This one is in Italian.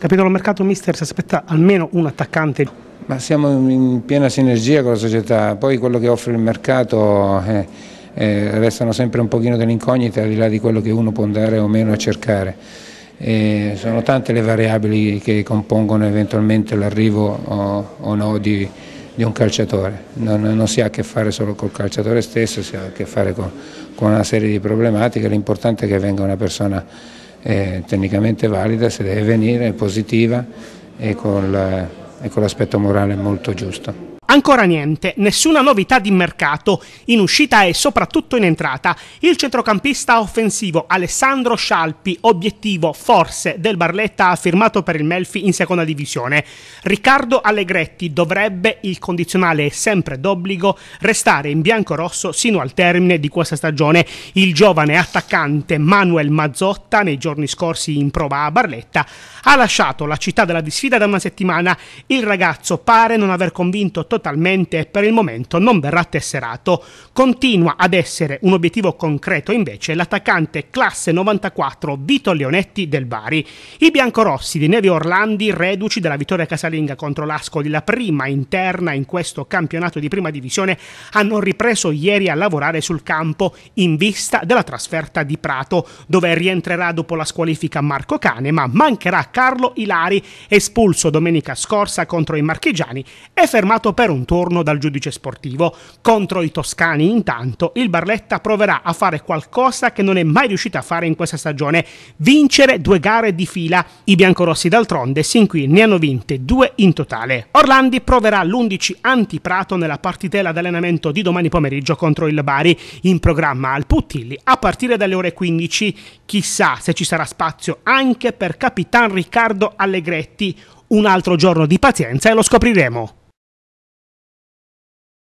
Capitolo Mercato Mister si aspetta almeno un attaccante. Ma siamo in piena sinergia con la società, poi quello che offre il mercato eh, eh, restano sempre un pochino delle incognite al di là di quello che uno può andare o meno a cercare. Eh, sono tante le variabili che compongono eventualmente l'arrivo o, o, no di, di un calciatore, non, non, si ha a che fare solo col calciatore stesso, si ha a che fare con, con una serie di problematiche, l'importante è che venga una persona eh, tecnicamente valida, se deve venire, è positiva e con l'aspetto morale molto giusto. Ancora niente, nessuna novità di mercato, in uscita e soprattutto in entrata. Il centrocampista offensivo Alessandro Scialpi, obiettivo forse del Barletta ha firmato per il Melfi in seconda divisione. Riccardo Allegretti dovrebbe, il condizionale è sempre d'obbligo, restare in bianco-rosso sino al termine di questa stagione. Il giovane attaccante Manuel Mazzotta, nei giorni scorsi in prova a Barletta, ha lasciato la città della disfida da una settimana. Il ragazzo pare non aver convinto totalmente totalmente e per il momento non verrà tesserato. Continua ad essere un obiettivo concreto invece l'attaccante classe 94 Vito Leonetti del Bari. I biancorossi di Nevio Orlandi, reduci della vittoria casalinga contro l'Ascoli, la prima interna in questo campionato di prima divisione, hanno ripreso ieri a lavorare sul campo in vista della trasferta di Prato, dove rientrerà dopo la squalifica Marco Cane, ma mancherà Carlo Ilari, espulso domenica scorsa contro i marchigiani e fermato per per un turno dal giudice sportivo. Contro i toscani, intanto, il Barletta proverà a fare qualcosa che non è mai riuscito a fare in questa stagione, vincere due gare di fila. I biancorossi d'altronde sin qui ne hanno vinte due in totale. Orlandi proverà l'11 anti-prato nella partitella d'allenamento di domani pomeriggio contro il Bari, in programma al Puttilli a partire dalle ore 15. Chissà se ci sarà spazio anche per Capitan Riccardo Allegretti. Un altro giorno di pazienza e lo scopriremo.